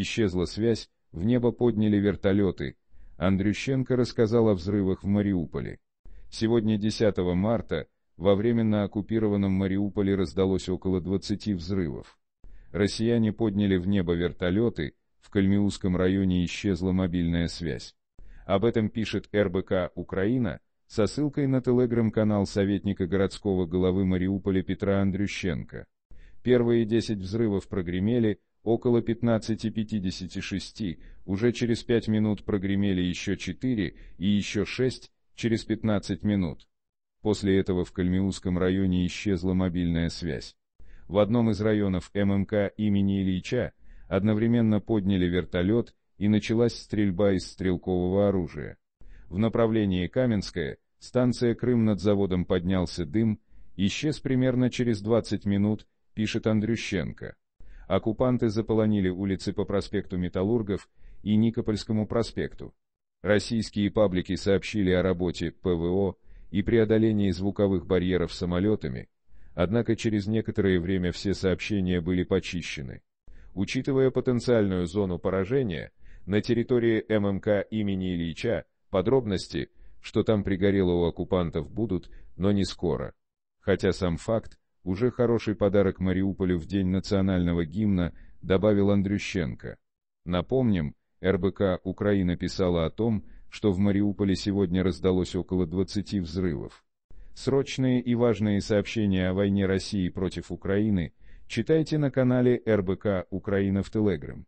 Исчезла связь, в небо подняли вертолеты. Андрющенко рассказал о взрывах в Мариуполе. Сегодня, 10 марта, во временно оккупированном Мариуполе раздалось около 20 взрывов. Россияне подняли в небо вертолеты, в Кальмиусском районе исчезла мобильная связь. Об этом пишет РБК «Украина» со ссылкой на телеграм-канал советника городского головы Мариуполя Петра Андрющенко. Первые 10 взрывов прогремели, Около 15.56 уже через 5 минут прогремели еще 4 и еще 6 через 15 минут. После этого в Кальмиусском районе исчезла мобильная связь. В одном из районов ММК имени Ильича одновременно подняли вертолет и началась стрельба из стрелкового оружия. В направлении Каменская, станция Крым над заводом поднялся дым, исчез примерно через 20 минут, пишет Андрющенко. Оккупанты заполонили улицы по проспекту Металлургов и Никопольскому проспекту. Российские паблики сообщили о работе ПВО и преодолении звуковых барьеров самолетами, однако через некоторое время все сообщения были почищены. Учитывая потенциальную зону поражения, на территории ММК имени Ильича подробности, что там пригорело у оккупантов, будут, но не скоро. Хотя сам факт, уже хороший подарок Мариуполю в день национального гимна, добавил Андрющенко. Напомним, РБК Украина писала о том, что в Мариуполе сегодня раздалось около 20 взрывов. Срочные и важные сообщения о войне России против Украины читайте на канале РБК Украина в Телеграм.